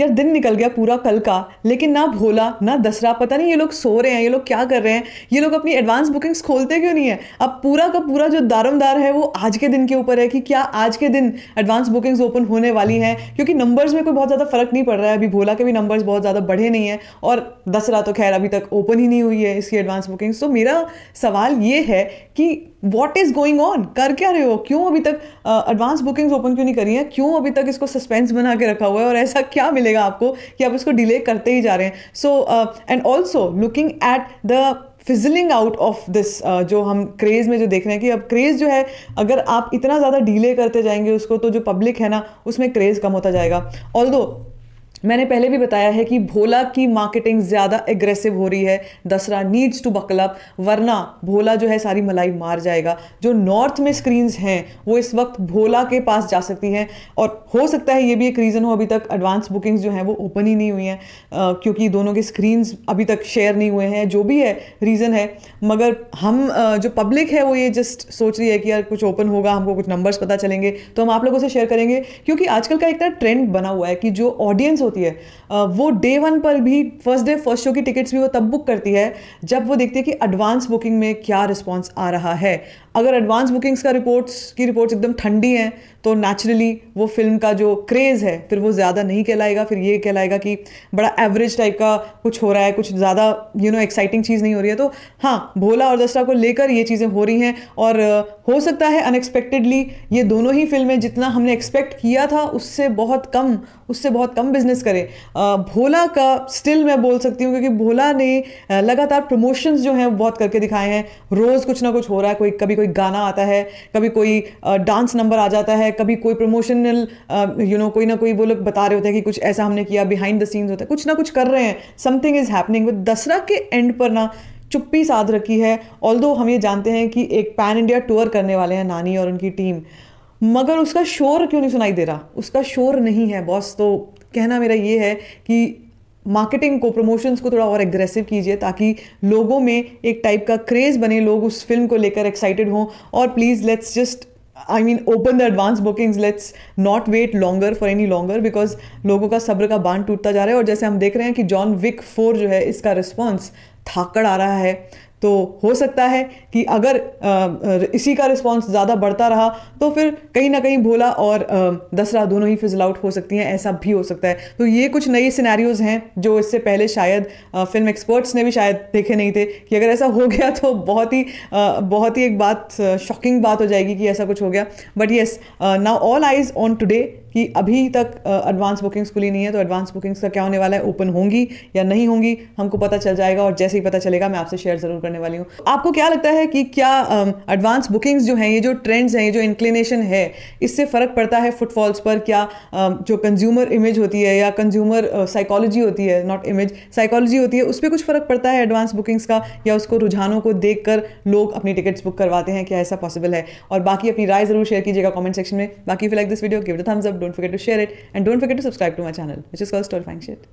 यार दिन निकल गया पूरा कल का लेकिन ना भोला ना दसरा पता नहीं ये लोग सो रहे हैं ये लोग क्या कर रहे हैं ये लोग अपनी एडवांस बुकिंग्स खोलते क्यों नहीं है अब पूरा का पूरा जो दारमदार है वो आज के दिन के ऊपर है कि क्या आज के दिन एडवांस बुकिंग्स ओपन होने वाली हैं क्योंकि नंबर्स में कोई बहुत ज़्यादा फर्क नहीं पड़ रहा है अभी भोला के भी नंबर्स बहुत ज़्यादा बढ़े नहीं है और दसरा तो खैर अभी तक ओपन ही नहीं हुई है इसकी एडवांस बुकिंग्स तो मेरा सवाल ये है कि वॉट इज़ गोइंग ऑन कर क्या रहे हो क्यों अभी तक एडवांस बुकिंग्स ओपन क्यों नहीं करी है क्यों अभी तक इसको सस्पेंस बना के रखा हुआ है और ऐसा क्या मिलेगा आपको कि आप इसको डिले करते ही जा रहे हैं so and also looking at the fizzling out of this जो हम क्रेज़ में जो देख रहे हैं कि अब क्रेज़ जो है अगर आप इतना ज़्यादा डीले करते जाएंगे उसको तो जो पब्लिक है ना उसमें क्रेज़ कम होता जाएगा ऑल मैंने पहले भी बताया है कि भोला की मार्केटिंग ज़्यादा एग्रेसिव हो रही है Dasara needs to buckle up वरना भोला जो है सारी मलाई मार जाएगा जो नॉर्थ में स्क्रीन्स हैं वो इस वक्त भोला के पास जा सकती हैं और हो सकता है ये भी एक रीज़न हो अभी तक एडवांस बुकिंग्स जो हैं वो ओपन ही नहीं हुई हैं क्योंकि दोनों के स्क्रीन्स अभी तक शेयर नहीं हुए हैं जो भी है रीज़न है मगर हम जो पब्लिक है वो ये जस्ट सोच रही है कि यार कुछ ओपन होगा हमको कुछ नंबर्स पता चलेंगे तो हम आप लोगों से शेयर करेंगे क्योंकि आजकल का एक तरह ट्रेंड बना हुआ है कि जो ऑडियंस होती है वो डे वन पर भी फर्स्ट डे फर्स्ट शो की टिकट्स भी वो तब बुक करती है जब वो देखती है कि एडवांस बुकिंग में क्या रिस्पॉन्स आ रहा है अगर एडवांस बुकिंग्स का रिपोर्ट्स की रिपोर्ट्स एकदम ठंडी हैं तो नेचुरली वो फिल्म का जो क्रेज़ है फिर वो ज़्यादा नहीं कहलाएगा फिर ये कहलाएगा कि बड़ा एवरेज टाइप का कुछ हो रहा है कुछ ज़्यादा यू नो एक्साइटिंग चीज़ नहीं हो रही है तो हाँ भोला और दसरा को लेकर ये चीज़ें हो रही हैं और हो सकता है अनएक्सपेक्टेडली ये दोनों ही फिल्में जितना हमने एक्सपेक्ट किया था उससे बहुत कम उससे बहुत कम बिजनेस करें भोला का स्टिल मैं बोल सकती हूँ क्योंकि भोला ने लगातार प्रमोशंस जो हैं बहुत करके दिखाए हैं रोज़ कुछ ना कुछ हो रहा है कोई कभी कोई गाना आता है कभी कोई डांस नंबर आ जाता है कभी कोई प्रमोशनल यू नो कोई ना कोई वो लोग बता रहे होते हैं कि कुछ ऐसा हमने किया बिहाइंड द सीन्स होता है कुछ ना कुछ कर रहे हैं something is happening with Dasara के एंड पर ना चुप्पी साध रखी है ऑल हम ये जानते हैं कि एक पैन इंडिया टूर करने वाले हैं नानी और उनकी टीम मगर उसका शोर क्यों नहीं सुनाई दे रहा उसका शोर नहीं है बॉस तो कहना मेरा ये है कि मार्केटिंग को प्रमोशंस को थोड़ा और एग्रेसिव कीजिए ताकि लोगों में एक टाइप का क्रेज़ बने लोग उस फिल्म को लेकर एक्साइटेड हों और please let's just I mean open the advance bookings let's not wait longer for any longer because लोगों का सब्र का बांध टूटता जा रहा है और जैसे हम देख रहे हैं कि जॉन विक फोर जो है इसका रिस्पॉन्स थाकड़ आ रहा है तो हो सकता है कि अगर इसी का रिस्पॉन्स ज़्यादा बढ़ता रहा तो फिर कहीं ना कहीं भोला और दसरा दोनों ही फिजल आउट हो सकती हैं ऐसा भी हो सकता है तो ये कुछ नई सिनेरियोज़ हैं जो इससे पहले शायद फिल्म एक्सपर्ट्स ने भी शायद देखे नहीं थे कि अगर ऐसा हो गया तो बहुत ही बहुत ही एक बात शॉकिंग बात हो जाएगी कि ऐसा कुछ हो गया but yes now all eyes on today कि अभी तक एडवांस बुकिंग्स खुली नहीं है तो एडवांस बुकिंग्स का क्या होने वाला है ओपन होंगी या नहीं होंगी हमको पता चल जाएगा और जैसे ही पता चलेगा मैं आपसे शेयर ज़रूर करने वाली हूँ आपको क्या लगता है कि क्या एडवांस बुकिंग्स जो हैं ये जो ट्रेंड्स हैं ये जो इंक्लिनेशन है इससे फ़र्क पड़ता है फुटफॉल्स पर क्या जो कंज्यूमर इमेज होती है या कंज्यूमर साइकोलॉजी होती है नॉट इमेज साइकोलॉजी होती है उस पर कुछ फ़र्क पड़ता है एडवांस बुकिंग्स का या उसको रुझानों को देख कर लोग अपनी टिकट्स बुक करवाते हैं क्या ऐसा पॉसिबल है और बाकी अपनी राय ज़रूर शेयर कीजिएगा कॉमेंट सेक्शन में बाकी फिर like this video give the thumbs up Don't forget to share it. And don't forget to subscribe to my channel, which is called Storifying Shit.